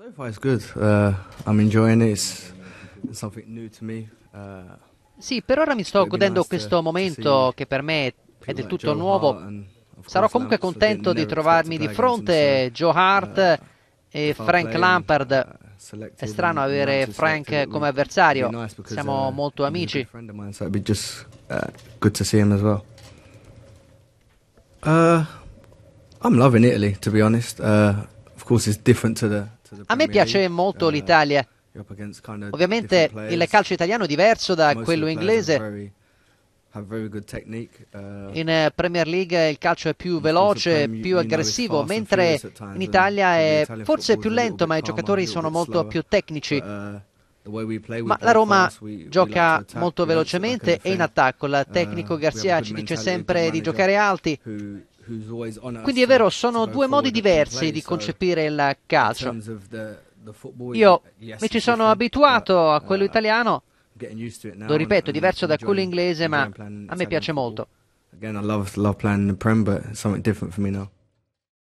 So far it's good. Uh, I'm enjoying it. It's something new to me. Uh, sì, per ora mi sto godendo questo momento che per me è del tutto nuovo. Sarò comunque contento di trovarmi di fronte uh, Joe Hart e Frank Lampard. Uh, è strano avere Frank come avversario, siamo uh, molto amici. I'm loving Italy, to be honest. Uh, of course, it's different to the Certo, a me piace molto eh, l'Italia. Ovviamente il calcio italiano è diverso da quello inglese. Uh, in eh, Premier League il calcio è più veloce, più aggressivo, mentre in Italia è forse più lento, ma i giocatori sono molto più tecnici. Uh, ma la Roma gioca molto velocemente e in attacco. Il uh, tecnico Garzia ci dice sempre di giocare alti. Quindi è vero, sono due modi diversi di concepire il calcio. Io mi ci sono abituato a quello italiano, lo ripeto, diverso da quello inglese, ma a me piace molto. Again, I love, love playing the Prem, but something different for me now.